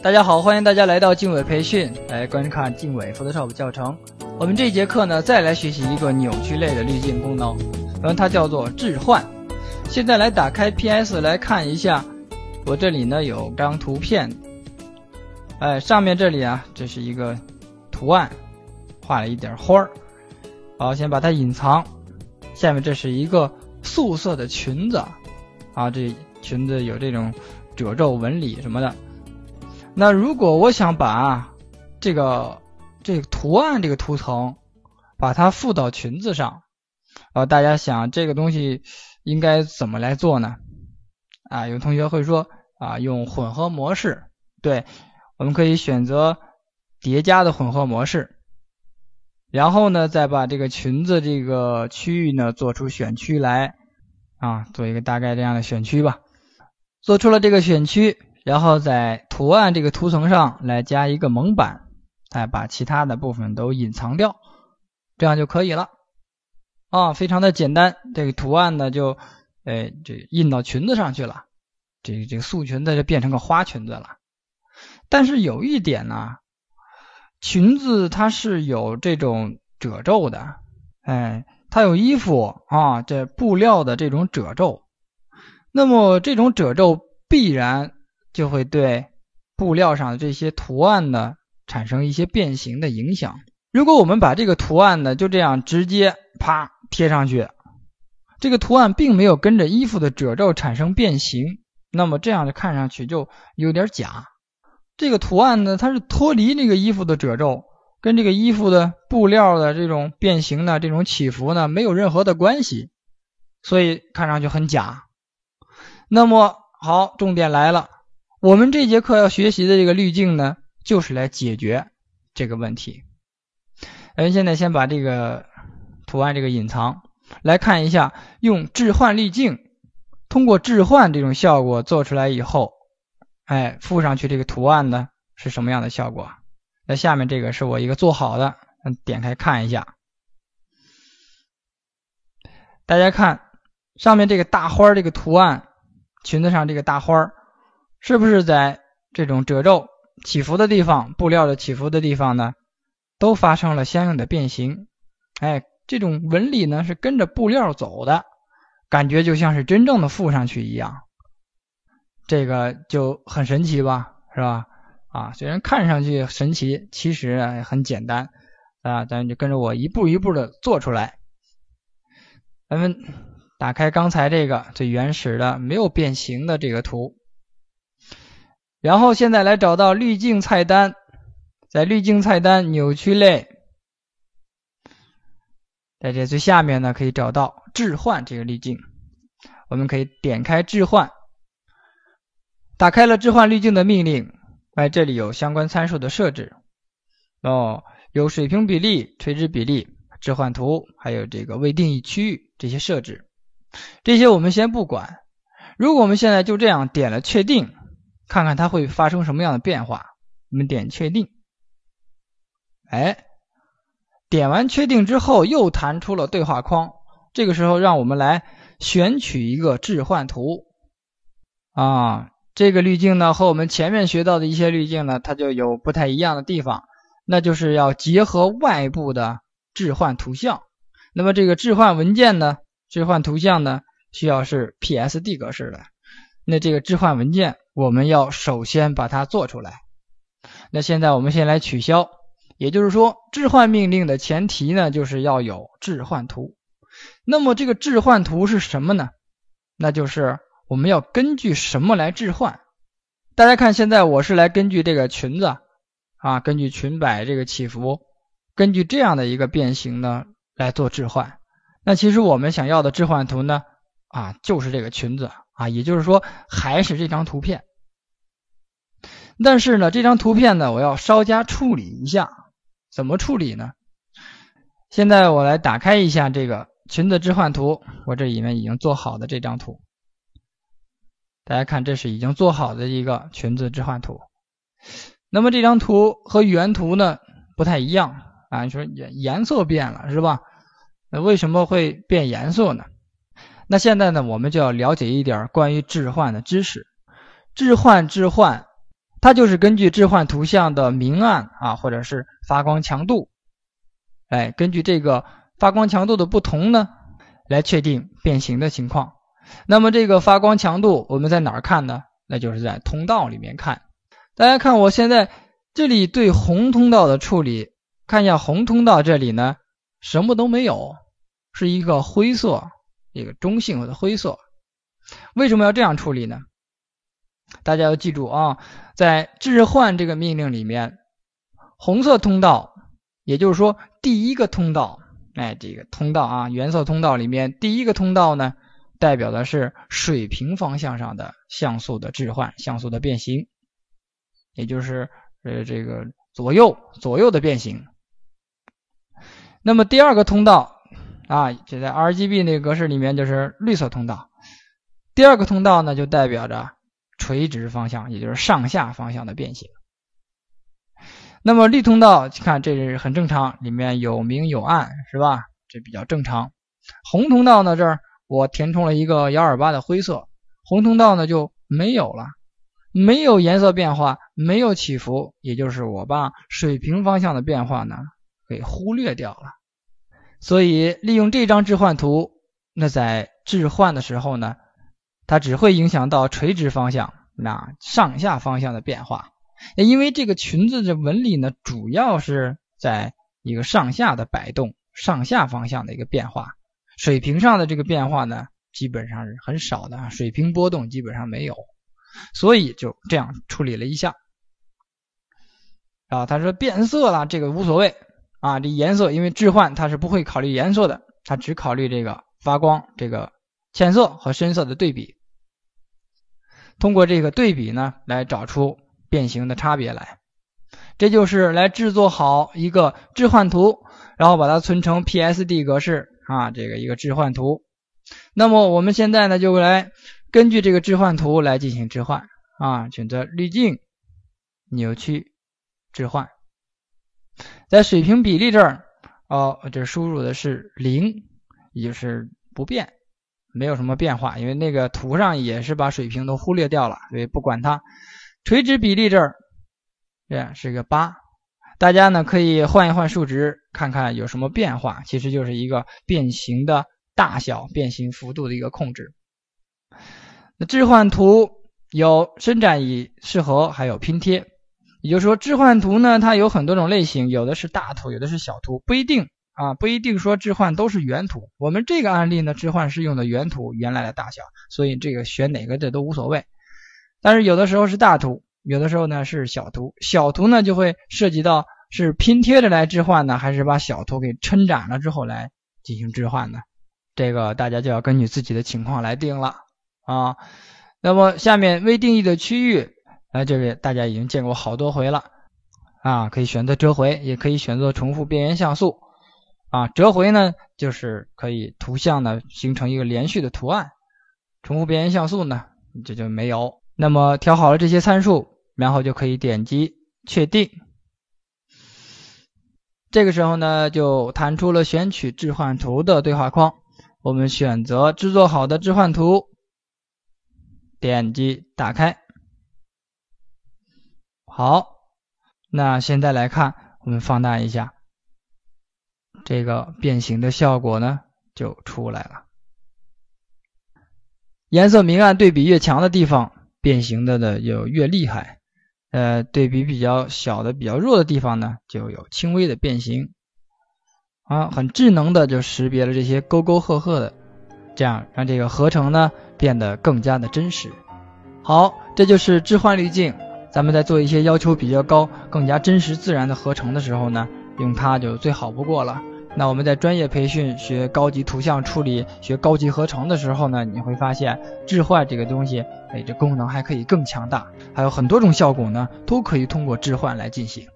大家好，欢迎大家来到静伟培训，来观看静伟 Photoshop 教程。我们这节课呢，再来学习一个扭曲类的滤镜功能，后它叫做置换。现在来打开 PS 来看一下，我这里呢有张图片，哎，上面这里啊，这是一个图案，画了一点花儿。好，先把它隐藏。下面这是一个素色的裙子，啊，这裙子有这种褶皱纹理什么的。那如果我想把这个这个图案这个图层，把它附到裙子上，啊，大家想这个东西应该怎么来做呢？啊，有同学会说啊，用混合模式，对，我们可以选择叠加的混合模式，然后呢，再把这个裙子这个区域呢，做出选区来，啊，做一个大概这样的选区吧，做出了这个选区。然后在图案这个图层上来加一个蒙版，哎，把其他的部分都隐藏掉，这样就可以了。啊，非常的简单，这个图案呢就，哎，这印到裙子上去了，这个这个素裙子就变成个花裙子了。但是有一点呢，裙子它是有这种褶皱的，哎，它有衣服啊，这布料的这种褶皱，那么这种褶皱必然。就会对布料上的这些图案呢产生一些变形的影响。如果我们把这个图案呢就这样直接啪贴上去，这个图案并没有跟着衣服的褶皱产生变形，那么这样就看上去就有点假。这个图案呢它是脱离那个衣服的褶皱，跟这个衣服的布料的这种变形的这种起伏呢没有任何的关系，所以看上去很假。那么好，重点来了。我们这节课要学习的这个滤镜呢，就是来解决这个问题。咱现在先把这个图案这个隐藏，来看一下用置换滤镜，通过置换这种效果做出来以后，哎，附上去这个图案呢是什么样的效果？那下面这个是我一个做好的，嗯，点开看一下。大家看上面这个大花这个图案，裙子上这个大花是不是在这种褶皱、起伏的地方，布料的起伏的地方呢，都发生了相应的变形？哎，这种纹理呢是跟着布料走的，感觉就像是真正的附上去一样。这个就很神奇吧，是吧？啊，虽然看上去神奇，其实很简单啊。咱是就跟着我一步一步的做出来。咱们打开刚才这个最原始的、没有变形的这个图。然后现在来找到滤镜菜单，在滤镜菜单扭曲类，在这最下面呢可以找到置换这个滤镜，我们可以点开置换，打开了置换滤镜的命令，哎，这里有相关参数的设置，哦，有水平比例、垂直比例、置换图，还有这个未定义区域这些设置，这些我们先不管。如果我们现在就这样点了确定。看看它会发生什么样的变化，我们点确定。哎，点完确定之后又弹出了对话框，这个时候让我们来选取一个置换图啊。这个滤镜呢和我们前面学到的一些滤镜呢它就有不太一样的地方，那就是要结合外部的置换图像。那么这个置换文件呢，置换图像呢需要是 PSD 格式的。那这个置换文件。我们要首先把它做出来。那现在我们先来取消，也就是说，置换命令的前提呢，就是要有置换图。那么这个置换图是什么呢？那就是我们要根据什么来置换？大家看，现在我是来根据这个裙子啊，根据裙摆这个起伏，根据这样的一个变形呢来做置换。那其实我们想要的置换图呢，啊，就是这个裙子。啊，也就是说还是这张图片，但是呢，这张图片呢，我要稍加处理一下，怎么处理呢？现在我来打开一下这个裙子置换图，我这里面已经做好的这张图，大家看，这是已经做好的一个裙子置换图。那么这张图和原图呢不太一样啊，你说颜颜色变了是吧？那为什么会变颜色呢？那现在呢，我们就要了解一点关于置换的知识。置换，置换，它就是根据置换图像的明暗啊，或者是发光强度，哎，根据这个发光强度的不同呢，来确定变形的情况。那么这个发光强度我们在哪儿看呢？那就是在通道里面看。大家看，我现在这里对红通道的处理，看一下红通道这里呢，什么都没有，是一个灰色。一个中性的灰色，为什么要这样处理呢？大家要记住啊，在置换这个命令里面，红色通道，也就是说第一个通道，哎，这个通道啊，原色通道里面第一个通道呢，代表的是水平方向上的像素的置换、像素的变形，也就是呃这个左右左右的变形。那么第二个通道。啊，就在 RGB 那个格式里面，就是绿色通道。第二个通道呢，就代表着垂直方向，也就是上下方向的变形。那么绿通道，看这是很正常，里面有明有暗，是吧？这比较正常。红通道呢，这儿我填充了一个幺二八的灰色，红通道呢就没有了，没有颜色变化，没有起伏，也就是我把水平方向的变化呢给忽略掉了。所以利用这张置换图，那在置换的时候呢，它只会影响到垂直方向，那上下方向的变化。因为这个裙子的纹理呢，主要是在一个上下的摆动，上下方向的一个变化，水平上的这个变化呢，基本上是很少的，水平波动基本上没有，所以就这样处理了一下。啊，他说变色了，这个无所谓。啊，这颜色因为置换它是不会考虑颜色的，它只考虑这个发光、这个浅色和深色的对比。通过这个对比呢，来找出变形的差别来。这就是来制作好一个置换图，然后把它存成 PSD 格式啊，这个一个置换图。那么我们现在呢，就来根据这个置换图来进行置换啊，选择滤镜、扭曲、置换。在水平比例这儿，哦，这输入的是零，也就是不变，没有什么变化，因为那个图上也是把水平都忽略掉了，所以不管它。垂直比例这儿，对，是一个八。大家呢可以换一换数值，看看有什么变化。其实就是一个变形的大小、变形幅度的一个控制。那置换图有伸展、椅适合，还有拼贴。也就是说，置换图呢，它有很多种类型，有的是大图，有的是小图，不一定啊，不一定说置换都是原图。我们这个案例呢，置换是用的原图，原来的大小，所以这个选哪个的都无所谓。但是有的时候是大图，有的时候呢是小图，小图呢就会涉及到是拼贴着来置换呢，还是把小图给撑展了之后来进行置换呢？这个大家就要根据自己的情况来定了啊。那么下面未定义的区域。来这个大家已经见过好多回了啊！可以选择折回，也可以选择重复边缘像素啊。折回呢，就是可以图像呢形成一个连续的图案；重复边缘像素呢，这就没有。那么调好了这些参数，然后就可以点击确定。这个时候呢，就弹出了选取置换图的对话框，我们选择制作好的置换图，点击打开。好，那现在来看，我们放大一下这个变形的效果呢，就出来了。颜色明暗对比越强的地方，变形的呢有越厉害。呃，对比比较小的、比较弱的地方呢，就有轻微的变形。啊，很智能的就识别了这些沟沟壑壑的，这样让这个合成呢变得更加的真实。好，这就是置换滤镜。咱们在做一些要求比较高、更加真实自然的合成的时候呢，用它就最好不过了。那我们在专业培训学高级图像处理、学高级合成的时候呢，你会发现置换这个东西，哎，这功能还可以更强大，还有很多种效果呢，都可以通过置换来进行。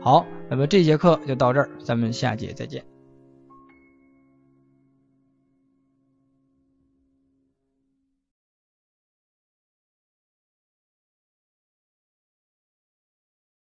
好，那么这节课就到这儿，咱们下节再见。